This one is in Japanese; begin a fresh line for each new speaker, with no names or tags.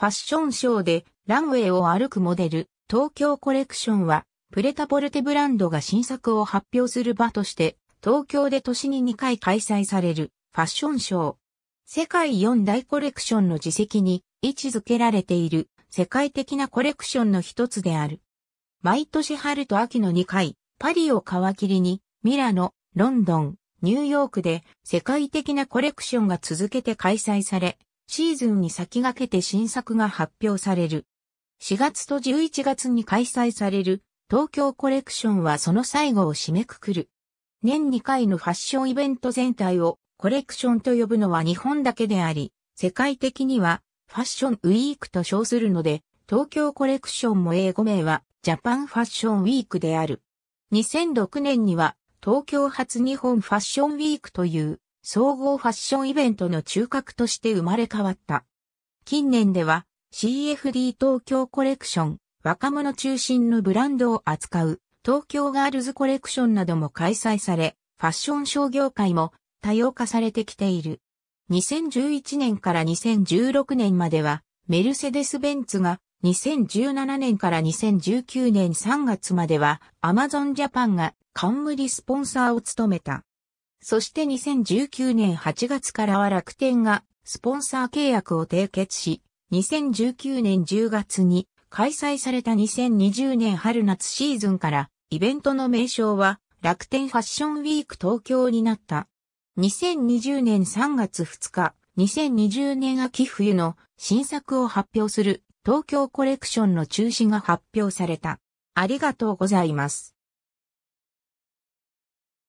ファッションショーでランウェイを歩くモデル、東京コレクションは、プレタポルテブランドが新作を発表する場として、東京で年に2回開催されるファッションショー。世界4大コレクションの自責に位置づけられている世界的なコレクションの一つである。毎年春と秋の2回、パリを皮切りに、ミラノ、ロンドン、ニューヨークで世界的なコレクションが続けて開催され、シーズンに先駆けて新作が発表される。4月と11月に開催される東京コレクションはその最後を締めくくる。年2回のファッションイベント全体をコレクションと呼ぶのは日本だけであり、世界的にはファッションウィークと称するので、東京コレクションも英語名はジャパンファッションウィークである。2006年には東京初日本ファッションウィークという総合ファッションイベントの中核として生まれ変わった。近年では CFD 東京コレクション、若者中心のブランドを扱う東京ガールズコレクションなども開催され、ファッション商業界も多様化されてきている。2011年から2016年までは、メルセデス・ベンツが2017年から2019年3月まではアマゾンジャパンが冠スポンサーを務めた。そして2019年8月からは楽天がスポンサー契約を締結し、2019年10月に開催された2020年春夏シーズンからイベントの名称は楽天ファッションウィーク東京になった。2020年3月2日、2020年秋冬の新作を発表する東京コレクションの中止が発表された。ありがとう
ございます。